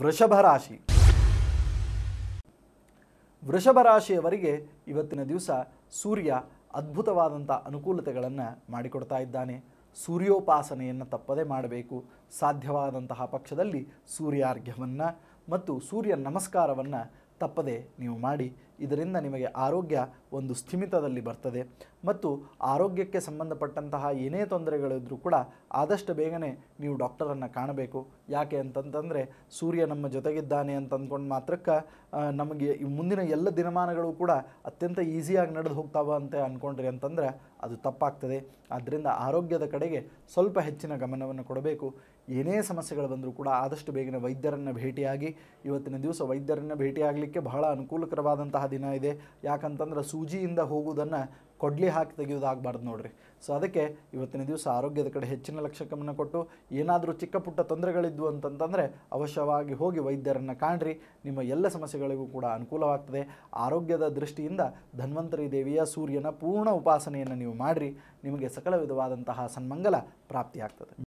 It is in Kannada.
ವೃಷಭ ರಾಶಿ ವೃಷಭ ರಾಶಿಯವರಿಗೆ ಇವತ್ತಿನ ದಿವಸ ಸೂರ್ಯ ಅದ್ಭುತವಾದಂಥ ಅನುಕೂಲತೆಗಳನ್ನು ಮಾಡಿಕೊಡ್ತಾ ಇದ್ದಾನೆ ಸೂರ್ಯೋಪಾಸನೆಯನ್ನು ತಪ್ಪದೇ ಮಾಡಬೇಕು ಸಾಧ್ಯವಾದಂತಹ ಪಕ್ಷದಲ್ಲಿ ಸೂರ್ಯಾರ್ಘ್ಯವನ್ನು ಮತ್ತು ಸೂರ್ಯ ನಮಸ್ಕಾರವನ್ನು ತಪ್ಪದೆ ನೀವು ಮಾಡಿ ಇದರಿಂದ ನಿಮಗೆ ಆರೋಗ್ಯ ಒಂದು ಸ್ಥಿಮಿತದಲ್ಲಿ ಬರ್ತದೆ ಮತ್ತು ಆರೋಗ್ಯಕ್ಕೆ ಸಂಬಂಧಪಟ್ಟಂತಹ ಏನೇ ತೊಂದರೆಗಳಿದ್ರೂ ಕೂಡ ಆದಷ್ಟು ಬೇಗನೆ ನೀವು ಡಾಕ್ಟರನ್ನು ಕಾಣಬೇಕು ಯಾಕೆ ಅಂತಂತಂದರೆ ಸೂರ್ಯ ನಮ್ಮ ಜೊತೆಗಿದ್ದಾನೆ ಅಂತ ಅಂದ್ಕೊಂಡು ಮಾತ್ರಕ್ಕೆ ನಮಗೆ ಮುಂದಿನ ಎಲ್ಲ ದಿನಮಾನಗಳು ಕೂಡ ಅತ್ಯಂತ ಈಸಿಯಾಗಿ ನಡೆದು ಹೋಗ್ತಾವ ಅಂತ ಅಂದ್ಕೊಂಡ್ರಿ ಅಂತಂದರೆ ಅದು ತಪ್ಪಾಗ್ತದೆ ಆದ್ದರಿಂದ ಆರೋಗ್ಯದ ಕಡೆಗೆ ಸ್ವಲ್ಪ ಹೆಚ್ಚಿನ ಗಮನವನ್ನು ಕೊಡಬೇಕು ಏನೇ ಸಮಸ್ಯೆಗಳು ಬಂದರೂ ಕೂಡ ಆದಷ್ಟು ಬೇಗನೆ ವೈದ್ಯರನ್ನು ಭೇಟಿಯಾಗಿ ಇವತ್ತಿನ ದಿವಸ ವೈದ್ಯರನ್ನು ಭೇಟಿಯಾಗಲಿಕ್ಕೆ ಬಹಳ ಅನುಕೂಲಕರವಾದಂತಹ ದಿನ ಇದೆ ಯಾಕಂತಂದ್ರೆ ಸೂಜಿಯಿಂದ ಹೋಗುವುದನ್ನು ಕೊಡ್ಲಿ ಹಾಕಿ ತೆಗೆಯೋದಾಗಬಾರ್ದು ನೋಡ್ರಿ ಸೊ ಅದಕ್ಕೆ ಇವತ್ತಿನ ದಿವಸ ಆರೋಗ್ಯದ ಕಡೆ ಹೆಚ್ಚಿನ ಲಕ್ಷ ಗಮನ ಕೊಟ್ಟು ಏನಾದರೂ ಚಿಕ್ಕ ಪುಟ್ಟ ತೊಂದರೆಗಳಿದ್ವು ಅಂತಂತಂದರೆ ಅವಶ್ಯವಾಗಿ ಹೋಗಿ ವೈದ್ಯರನ್ನು ಕಾಣ್ರಿ ನಿಮ್ಮ ಎಲ್ಲ ಸಮಸ್ಯೆಗಳಿಗೂ ಕೂಡ ಅನುಕೂಲವಾಗ್ತದೆ ಆರೋಗ್ಯದ ದೃಷ್ಟಿಯಿಂದ ಧನ್ವಂತರಿ ದೇವಿಯ ಸೂರ್ಯನ ಪೂರ್ಣ ಉಪಾಸನೆಯನ್ನು ನೀವು ಮಾಡಿರಿ ನಿಮಗೆ ಸಕಲ ವಿಧವಾದಂತಹ ಸನ್ಮಂಗಲ ಪ್ರಾಪ್ತಿಯಾಗ್ತದೆ